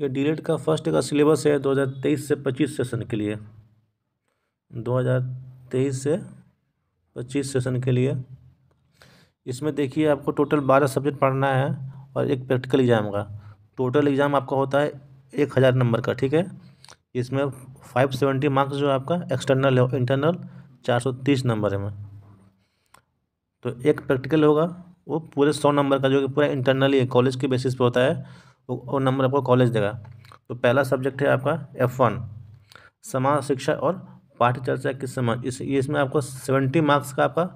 ये डी का फर्स्ट का सिलेबस है 2023 से 25 सेशन के लिए 2023 से 25 सेशन के लिए इसमें देखिए आपको टोटल 12 सब्जेक्ट पढ़ना है और एक प्रैक्टिकल एग्ज़ाम का टोटल एग्ज़ाम आपका होता है एक हज़ार नंबर का ठीक है इसमें फाइव सेवेंटी मार्क्स जो आपका एक्सटर्नल है इंटरनल चार सौ तीस नंबर है में तो एक प्रैक्टिकल होगा वो पूरे सौ नंबर का जो कि पूरा इंटरनली है कॉलेज के बेसिस पे होता है और तो नंबर आपको कॉलेज देगा तो पहला सब्जेक्ट है आपका एफ वन समाज शिक्षा और पाठ्य चर्चा के समाज इस इसमें आपको सेवेंटी मार्क्स का आपका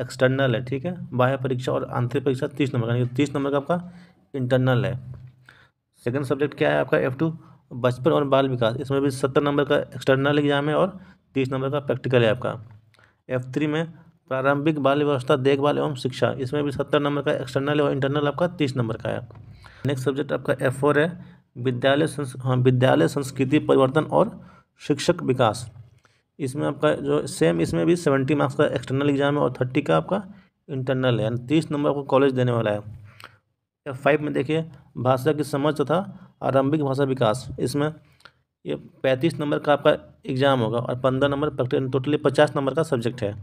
एक्सटर्नल है ठीक है बाह्य परीक्षा और आंतरिक परीक्षा तीस नंबर का तीस नंबर का आपका इंटरनल है सेकेंड सब्जेक्ट क्या है आपका एफ टू बचपन और बाल विकास इसमें भी सत्तर नंबर का एक्सटर्नल एग्जाम है और तीस नंबर का प्रैक्टिकल है आपका एफ थ्री में प्रारंभिक बाल व्यवस्था देखभाल एवं शिक्षा इसमें भी सत्तर नंबर का एक्सटर्नल और इंटरनल आपका तीस नंबर का है नेक्स्ट सब्जेक्ट आपका एफ फोर है विद्यालय हाँ विद्यालय संस्कृति परिवर्तन और शिक्षक विकास इसमें आपका जो सेम इसमें भी सेवेंटी मार्क्स का एक्सटर्नल एग्जाम है और थर्टी का आपका इंटरनल है यानी तीस नंबर आपको कॉलेज देने वाला है एफ फाइव में देखिए भाषा की समझ तथा आरंभिक भाषा विकास इसमें ये पैंतीस नंबर का आपका एग्जाम होगा और पंद्रह नंबर टोटली पचास नंबर का सब्जेक्ट है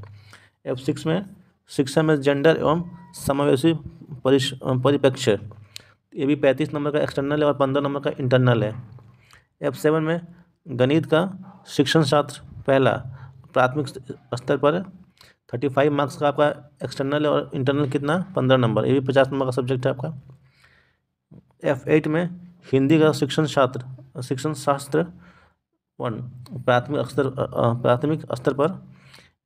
एफ सिक्स में शिक्षा में जेंडर एवं समावेशी परिप्रेक्ष्य ये भी पैंतीस नंबर का एक्सटर्नल है और पंद्रह नंबर का इंटरनल है एफ सेवन में गणित का शिक्षण शास्त्र पहला प्राथमिक स्तर पर थर्टी फाइव मार्क्स का आपका एक्सटर्नल और इंटरनल कितना पंद्रह नंबर ये भी पचास नंबर का सब्जेक्ट है आपका एफ एट में हिंदी का शिक्षण शास्त्र शिक्षण शास्त्र वन प्राथमिक स्तर प्राथमिक स्तर पर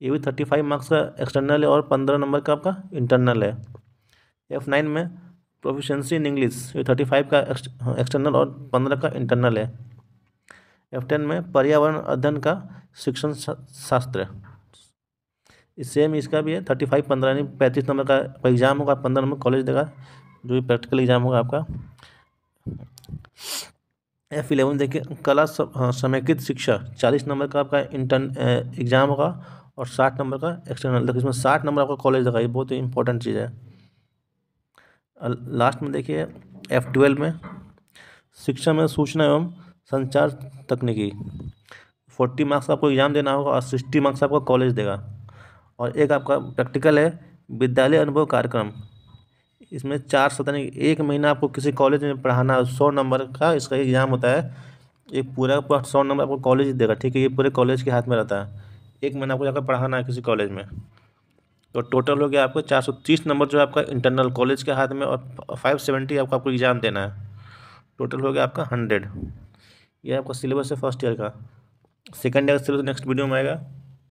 ये भी थर्टी फाइव मार्क्स का एक्सटर्नल है और पंद्रह नंबर का आपका इंटरनल है एफ नाइन में प्रोफिशेंसी इन इंग्लिश ये थर्टी फाइव का एक्सटर्नल और पंद्रह का इंटरनल है एफ टेन में पर्यावरण अध्ययन का शिक्षण शास्त्र सेम इसका भी है थर्टी फाइव पंद्रह यानी पैंतीस नंबर का एग्ज़ाम होगा पंद्रह नंबर कॉलेज देगा जो भी प्रैक्टिकल एग्ज़ाम होगा आपका एफ इलेवन देखिए कला हाँ, समेकित शिक्षा चालीस नंबर का आपका इंटर एग्ज़ाम होगा और साठ नंबर का एक्सटर्नल देखिए इसमें साठ नंबर आपका कॉलेज देगा ये बहुत ही इंपॉर्टेंट चीज़ है लास्ट में देखिए एफ ट्वेल्व में शिक्षा में सूचना एवं संचार तकनीकी फोर्टी मार्क्स आपको एग्ज़ाम देना होगा और सिक्सटी मार्क्स आपको कॉलेज देगा और एक आपका प्रैक्टिकल है विद्यालय अनुभव कार्यक्रम इसमें चार सतनी एक महीना आपको किसी कॉलेज में पढ़ाना सौ नंबर का इसका एग्ज़ाम होता है एक पूरा पूरा सौ नंबर आपको कॉलेज देगा ठीक है ये पूरे कॉलेज के हाथ में रहता है एक महीना आपको जाकर पढ़ाना है किसी कॉलेज में तो टोटल हो गया आपको 430 नंबर जो है आपका इंटरनल कॉलेज के हाथ में और 570 सेवेंटी आपको एग्ज़ाम देना है टोटल हो गया आपका हंड्रेड ये आपका सिलेबस है फर्स्ट ईयर का सेकेंड ईयर का सिलेबस नेक्स्ट वीडियो में आएगा